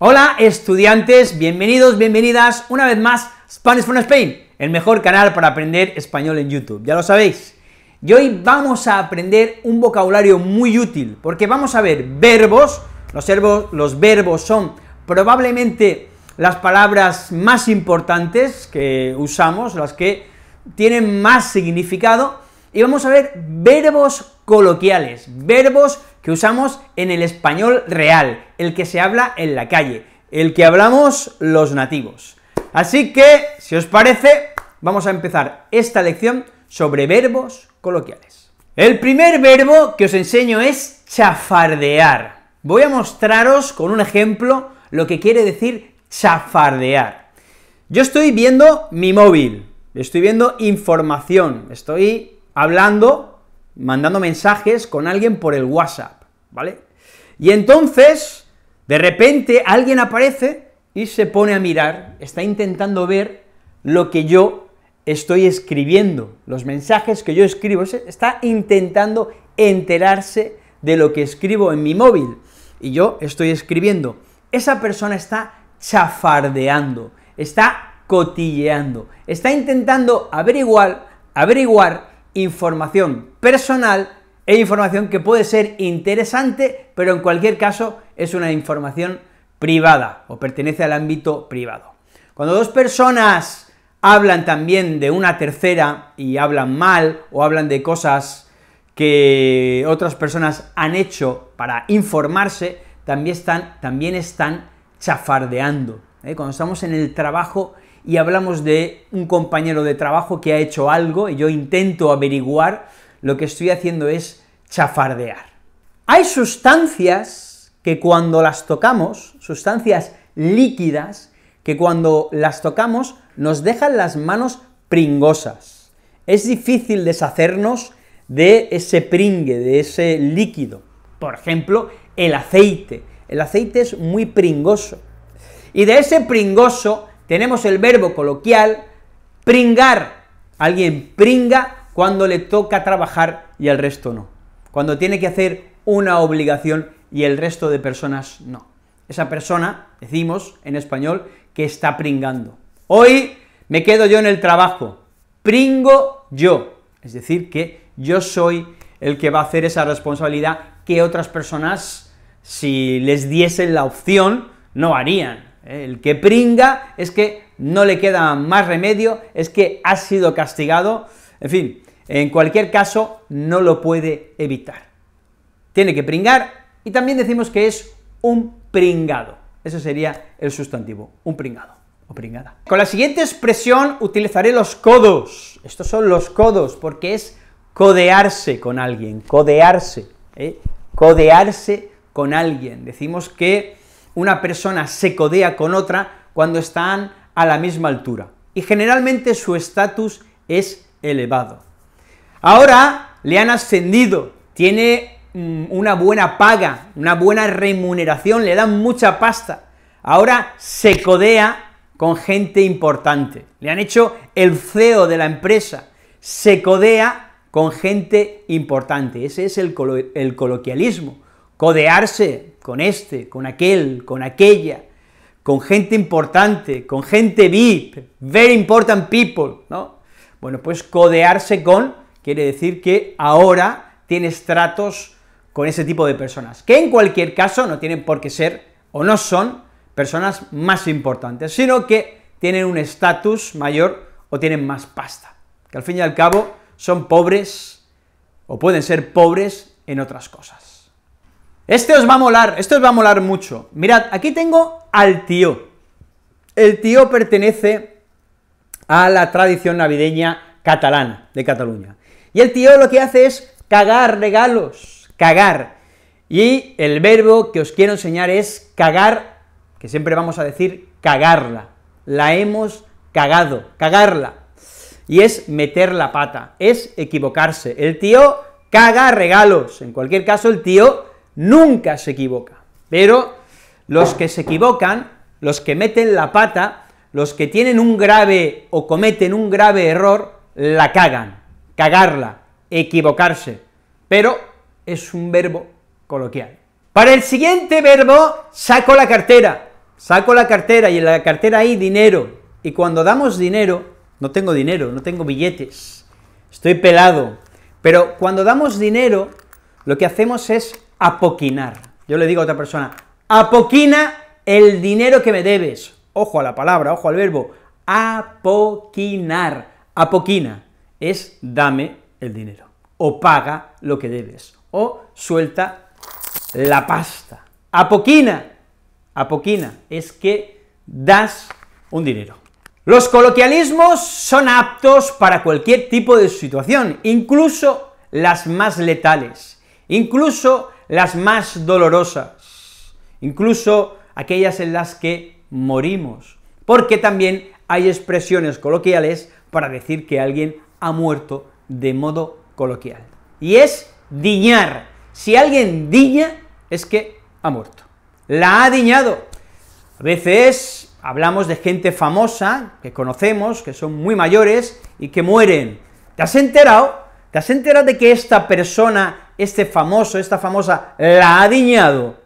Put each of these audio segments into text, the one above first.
Hola estudiantes, bienvenidos, bienvenidas una vez más Spanish from Spain, el mejor canal para aprender español en YouTube, ya lo sabéis. Y hoy vamos a aprender un vocabulario muy útil, porque vamos a ver verbos, los verbos, los verbos son probablemente las palabras más importantes que usamos, las que tienen más significado, y vamos a ver verbos coloquiales, verbos que usamos en el español real, el que se habla en la calle, el que hablamos los nativos. Así que, si os parece, vamos a empezar esta lección sobre verbos coloquiales. El primer verbo que os enseño es chafardear. Voy a mostraros con un ejemplo lo que quiere decir chafardear. Yo estoy viendo mi móvil, estoy viendo información, estoy hablando, mandando mensajes con alguien por el WhatsApp, ¿vale? Y entonces, de repente, alguien aparece y se pone a mirar, está intentando ver lo que yo estoy escribiendo, los mensajes que yo escribo, está intentando enterarse de lo que escribo en mi móvil. Y yo estoy escribiendo. Esa persona está chafardeando, está cotilleando, está intentando averiguar, averiguar información personal e información que puede ser interesante, pero en cualquier caso es una información privada o pertenece al ámbito privado. Cuando dos personas hablan también de una tercera y hablan mal o hablan de cosas que otras personas han hecho para informarse, también están, también están chafardeando. ¿eh? Cuando estamos en el trabajo y hablamos de un compañero de trabajo que ha hecho algo y yo intento averiguar, lo que estoy haciendo es chafardear. Hay sustancias que cuando las tocamos, sustancias líquidas, que cuando las tocamos nos dejan las manos pringosas. Es difícil deshacernos de ese pringue, de ese líquido. Por ejemplo, el aceite. El aceite es muy pringoso. Y de ese pringoso tenemos el verbo coloquial pringar. Alguien pringa cuando le toca trabajar y el resto no. Cuando tiene que hacer una obligación y el resto de personas no. Esa persona, decimos en español, que está pringando. Hoy me quedo yo en el trabajo. Pringo yo. Es decir, que yo soy el que va a hacer esa responsabilidad que otras personas, si les diesen la opción, no harían. El que pringa es que no le queda más remedio, es que ha sido castigado, en fin, en cualquier caso no lo puede evitar. Tiene que pringar y también decimos que es un pringado. ese sería el sustantivo, un pringado o pringada. Con la siguiente expresión utilizaré los codos. Estos son los codos porque es codearse con alguien, codearse, ¿eh? codearse con alguien. Decimos que una persona se codea con otra cuando están a la misma altura y generalmente su estatus es elevado. Ahora le han ascendido, tiene mm, una buena paga, una buena remuneración, le dan mucha pasta. Ahora se codea con gente importante. Le han hecho el CEO de la empresa. Se codea con gente importante. Ese es el, el coloquialismo codearse con este, con aquel, con aquella, con gente importante, con gente VIP, very important people, ¿no? Bueno, pues codearse con quiere decir que ahora tienes tratos con ese tipo de personas, que en cualquier caso no tienen por qué ser o no son personas más importantes, sino que tienen un estatus mayor o tienen más pasta, que al fin y al cabo son pobres o pueden ser pobres en otras cosas. Este os va a molar, este os va a molar mucho. Mirad, aquí tengo al tío. El tío pertenece a la tradición navideña catalana de Cataluña. Y el tío lo que hace es cagar regalos, cagar. Y el verbo que os quiero enseñar es cagar, que siempre vamos a decir cagarla. La hemos cagado, cagarla. Y es meter la pata, es equivocarse. El tío caga regalos. En cualquier caso, el tío nunca se equivoca. Pero los que se equivocan, los que meten la pata, los que tienen un grave o cometen un grave error, la cagan, cagarla, equivocarse, pero es un verbo coloquial. Para el siguiente verbo, saco la cartera, saco la cartera y en la cartera hay dinero, y cuando damos dinero, no tengo dinero, no tengo billetes, estoy pelado, pero cuando damos dinero, lo que hacemos es apoquinar. Yo le digo a otra persona, apoquina el dinero que me debes. Ojo a la palabra, ojo al verbo, apoquinar. Apoquina es dame el dinero, o paga lo que debes, o suelta la pasta. Apoquina, apoquina es que das un dinero. Los coloquialismos son aptos para cualquier tipo de situación, incluso las más letales, incluso las más dolorosas, incluso aquellas en las que morimos, porque también hay expresiones coloquiales para decir que alguien ha muerto de modo coloquial. Y es diñar. Si alguien diña, es que ha muerto. La ha diñado. A veces hablamos de gente famosa que conocemos, que son muy mayores y que mueren. ¿Te has enterado? ¿Te has enterado de que esta persona este famoso, esta famosa, la ha diñado,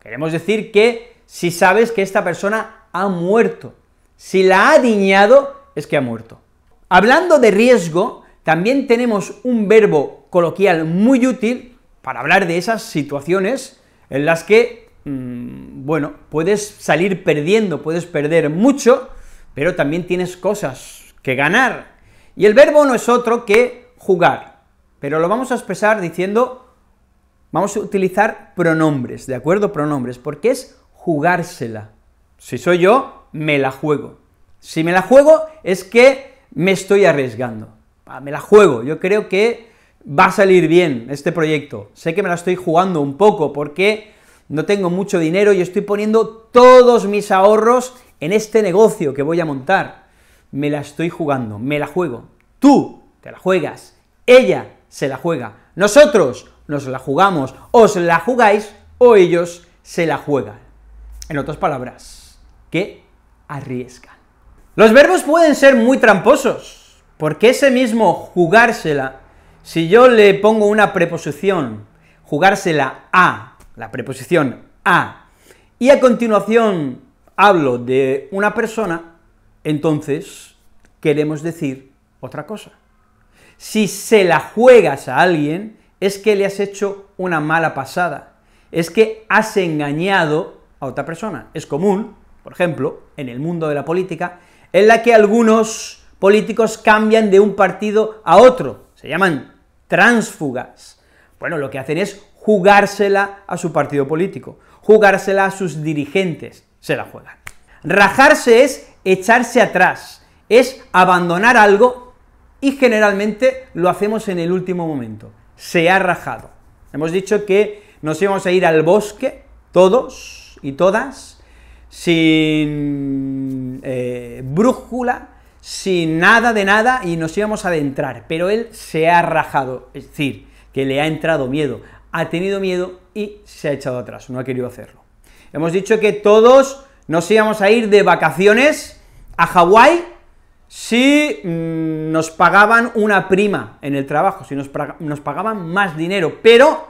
queremos decir que si sabes que esta persona ha muerto. Si la ha diñado, es que ha muerto. Hablando de riesgo, también tenemos un verbo coloquial muy útil para hablar de esas situaciones en las que, mm, bueno, puedes salir perdiendo, puedes perder mucho, pero también tienes cosas que ganar. Y el verbo no es otro que jugar pero lo vamos a expresar diciendo, vamos a utilizar pronombres, ¿de acuerdo? Pronombres, porque es jugársela. Si soy yo, me la juego. Si me la juego es que me estoy arriesgando. Ah, me la juego, yo creo que va a salir bien este proyecto. Sé que me la estoy jugando un poco porque no tengo mucho dinero y estoy poniendo todos mis ahorros en este negocio que voy a montar. Me la estoy jugando, me la juego. Tú te la juegas, ella se la juega. Nosotros nos la jugamos, os la jugáis o ellos se la juegan. En otras palabras, que arriesgan. Los verbos pueden ser muy tramposos, porque ese mismo jugársela, si yo le pongo una preposición, jugársela a, la preposición a, y a continuación hablo de una persona, entonces queremos decir otra cosa. Si se la juegas a alguien, es que le has hecho una mala pasada. Es que has engañado a otra persona. Es común, por ejemplo, en el mundo de la política, en la que algunos políticos cambian de un partido a otro. Se llaman tránsfugas. Bueno, lo que hacen es jugársela a su partido político, jugársela a sus dirigentes, se la juegan. Rajarse es echarse atrás, es abandonar algo y generalmente lo hacemos en el último momento. Se ha rajado. Hemos dicho que nos íbamos a ir al bosque, todos y todas, sin eh, brújula, sin nada de nada, y nos íbamos a adentrar, pero él se ha rajado, es decir, que le ha entrado miedo, ha tenido miedo y se ha echado atrás, no ha querido hacerlo. Hemos dicho que todos nos íbamos a ir de vacaciones a Hawái si mm, nos pagaban una prima en el trabajo, si nos, nos pagaban más dinero, pero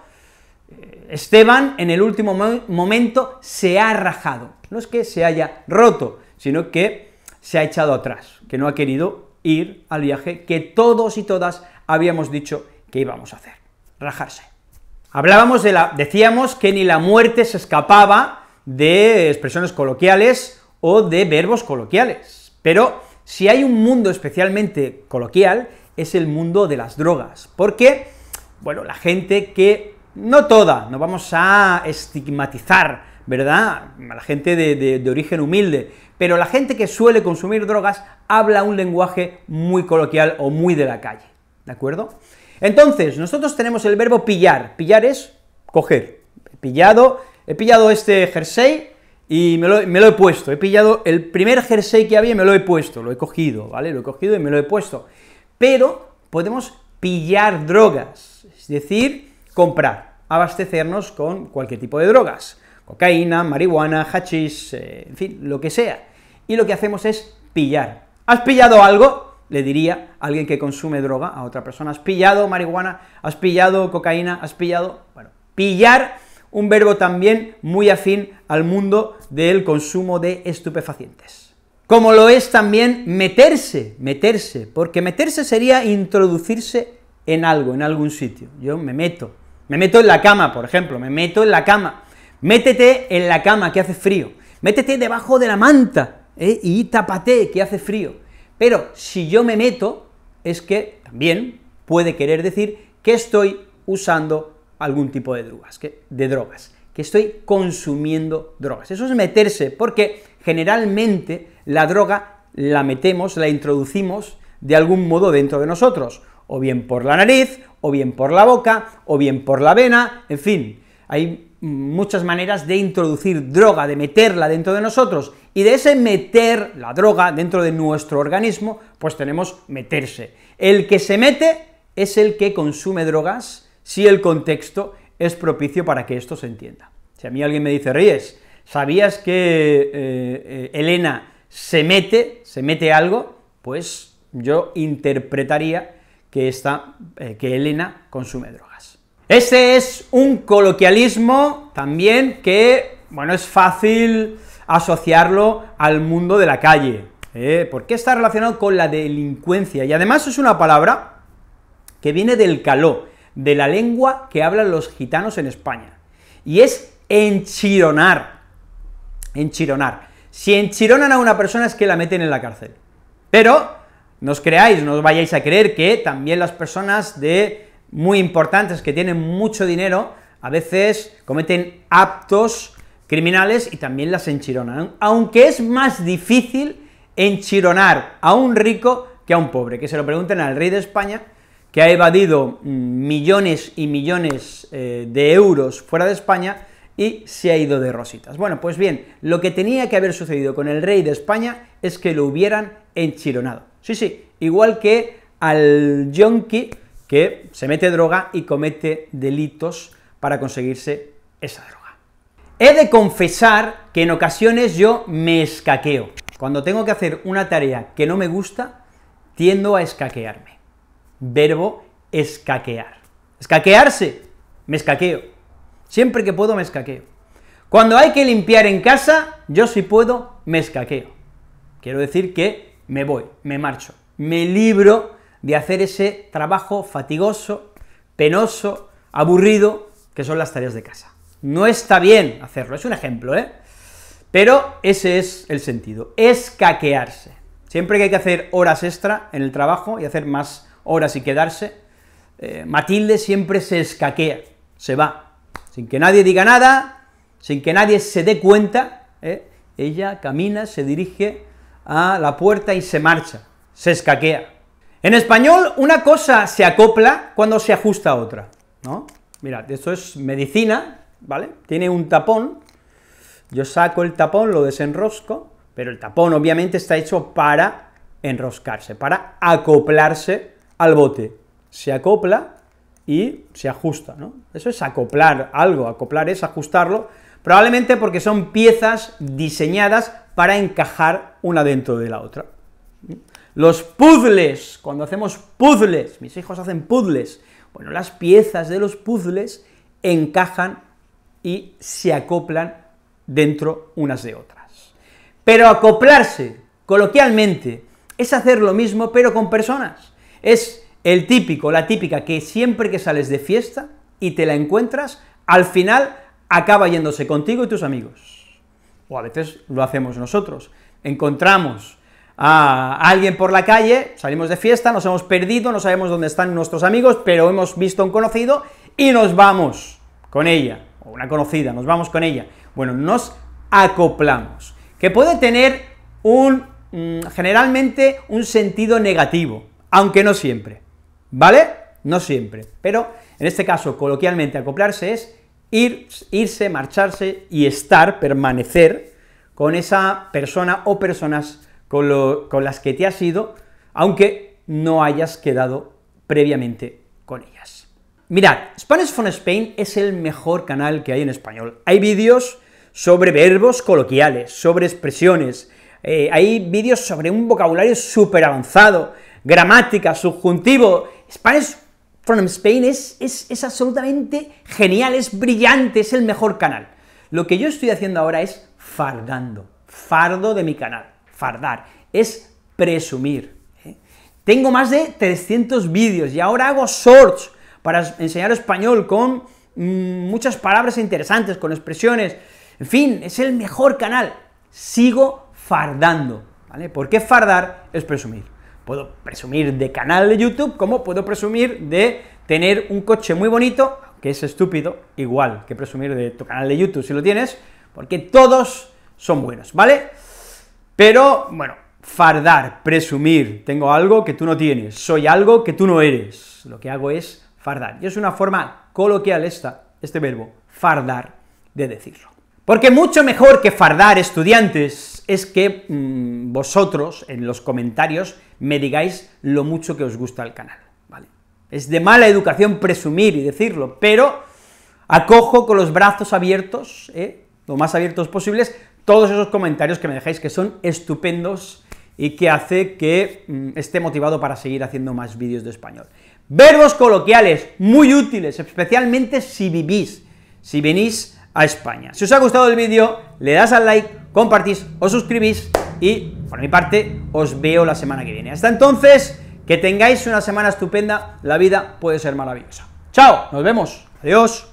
eh, Esteban en el último momento se ha rajado. No es que se haya roto, sino que se ha echado atrás, que no ha querido ir al viaje que todos y todas habíamos dicho que íbamos a hacer, rajarse. Hablábamos de la, decíamos que ni la muerte se escapaba de expresiones coloquiales o de verbos coloquiales, pero si hay un mundo especialmente coloquial, es el mundo de las drogas, porque, bueno, la gente que, no toda, no vamos a estigmatizar, ¿verdad?, la gente de, origen humilde, pero la gente que suele consumir drogas habla un lenguaje muy coloquial o muy de la calle, ¿de acuerdo? Entonces, nosotros tenemos el verbo pillar, pillar es coger, he pillado, he pillado este jersey, y me lo, he puesto, he pillado el primer jersey que había y me lo he puesto, lo he cogido, ¿vale? Lo he cogido y me lo he puesto. Pero podemos pillar drogas, es decir, comprar, abastecernos con cualquier tipo de drogas, cocaína, marihuana, hachís, eh, en fin, lo que sea. Y lo que hacemos es pillar. ¿Has pillado algo? Le diría alguien que consume droga a otra persona. ¿Has pillado marihuana? ¿Has pillado cocaína? ¿Has pillado? Bueno, pillar, un verbo también muy afín al mundo del consumo de estupefacientes. Como lo es también meterse, meterse, porque meterse sería introducirse en algo, en algún sitio. Yo me meto, me meto en la cama, por ejemplo, me meto en la cama. Métete en la cama, que hace frío. Métete debajo de la manta ¿eh? y tapate, que hace frío. Pero si yo me meto, es que también puede querer decir que estoy usando algún tipo de drogas, de drogas que estoy consumiendo drogas. Eso es meterse, porque generalmente la droga la metemos, la introducimos de algún modo dentro de nosotros, o bien por la nariz, o bien por la boca, o bien por la vena, en fin, hay muchas maneras de introducir droga, de meterla dentro de nosotros, y de ese meter la droga dentro de nuestro organismo, pues tenemos meterse. El que se mete es el que consume drogas si el contexto es propicio para que esto se entienda. Si a mí alguien me dice, Reyes, ¿sabías que eh, eh, Elena se mete, se mete algo? Pues yo interpretaría que, está eh, que Elena consume drogas. Este es un coloquialismo también que, bueno, es fácil asociarlo al mundo de la calle, porque está relacionado con la delincuencia, y además es una palabra que viene del caló, de la lengua que hablan los gitanos en España. Y es enchironar. Enchironar. Si enchironan a una persona es que la meten en la cárcel. Pero no os creáis, no os vayáis a creer que también las personas de muy importantes que tienen mucho dinero a veces cometen actos criminales y también las enchironan. Aunque es más difícil enchironar a un rico que a un pobre, que se lo pregunten al rey de España que ha evadido mm, millones y millones eh, de euros fuera de España y se ha ido de rositas. Bueno, pues bien, lo que tenía que haber sucedido con el rey de España es que lo hubieran enchironado. Sí, sí, igual que al yonki que se mete droga y comete delitos para conseguirse esa droga. He de confesar que en ocasiones yo me escaqueo. Cuando tengo que hacer una tarea que no me gusta, tiendo a escaquearme verbo escaquear. Escaquearse, me escaqueo. Siempre que puedo me escaqueo. Cuando hay que limpiar en casa, yo si puedo me escaqueo. Quiero decir que me voy, me marcho, me libro de hacer ese trabajo fatigoso, penoso, aburrido, que son las tareas de casa. No está bien hacerlo, es un ejemplo, ¿eh? Pero ese es el sentido, escaquearse. Siempre que hay que hacer horas extra en el trabajo y hacer más Ahora y quedarse, eh, Matilde siempre se escaquea, se va, sin que nadie diga nada, sin que nadie se dé cuenta, eh, ella camina, se dirige a la puerta y se marcha, se escaquea. En español, una cosa se acopla cuando se ajusta a otra, ¿no? Mirad, esto es medicina, ¿vale? Tiene un tapón, yo saco el tapón, lo desenrosco, pero el tapón obviamente está hecho para enroscarse, para acoplarse al bote, se acopla y se ajusta, ¿no? Eso es acoplar algo, acoplar es ajustarlo, probablemente porque son piezas diseñadas para encajar una dentro de la otra. Los puzzles, cuando hacemos puzzles, mis hijos hacen puzzles, bueno, las piezas de los puzzles encajan y se acoplan dentro unas de otras. Pero acoplarse, coloquialmente, es hacer lo mismo pero con personas. Es el típico, la típica que siempre que sales de fiesta y te la encuentras, al final acaba yéndose contigo y tus amigos. O a veces lo hacemos nosotros. Encontramos a alguien por la calle, salimos de fiesta, nos hemos perdido, no sabemos dónde están nuestros amigos, pero hemos visto a un conocido y nos vamos con ella, o una conocida, nos vamos con ella. Bueno, nos acoplamos, que puede tener un, mm, generalmente, un sentido negativo aunque no siempre, ¿vale? No siempre, pero en este caso, coloquialmente, acoplarse es ir, irse, marcharse y estar, permanecer con esa persona o personas con, las que te has ido, aunque no hayas quedado previamente con ellas. Mirad, Spanish from Spain es el mejor canal que hay en español. Hay vídeos sobre verbos coloquiales, sobre expresiones, eh, hay vídeos sobre un vocabulario súper avanzado, gramática, subjuntivo. Spanish from Spain es, es, absolutamente genial, es brillante, es el mejor canal. Lo que yo estoy haciendo ahora es fardando, fardo de mi canal, fardar, es presumir. ¿eh? Tengo más de 300 vídeos y ahora hago shorts para enseñar español con mm, muchas palabras interesantes, con expresiones, en fin, es el mejor canal. Sigo fardando, ¿vale? Porque fardar? Es presumir. Puedo presumir de canal de YouTube, como puedo presumir de tener un coche muy bonito, que es estúpido, igual que presumir de tu canal de YouTube si lo tienes, porque todos son buenos, ¿vale? Pero, bueno, fardar, presumir, tengo algo que tú no tienes, soy algo que tú no eres, lo que hago es fardar. Y es una forma coloquial esta, este verbo, fardar, de decirlo. Porque mucho mejor que fardar estudiantes es que mm, vosotros en los comentarios me digáis lo mucho que os gusta el canal, ¿vale? Es de mala educación presumir y decirlo, pero acojo con los brazos abiertos, ¿eh? lo más abiertos posibles, todos esos comentarios que me dejáis que son estupendos y que hace que mm, esté motivado para seguir haciendo más vídeos de español. Verbos coloquiales, muy útiles, especialmente si vivís, si venís a España. Si os ha gustado el vídeo, le das al like, compartís, os suscribís y por mi parte os veo la semana que viene. Hasta entonces, que tengáis una semana estupenda, la vida puede ser maravillosa. Chao, nos vemos, adiós.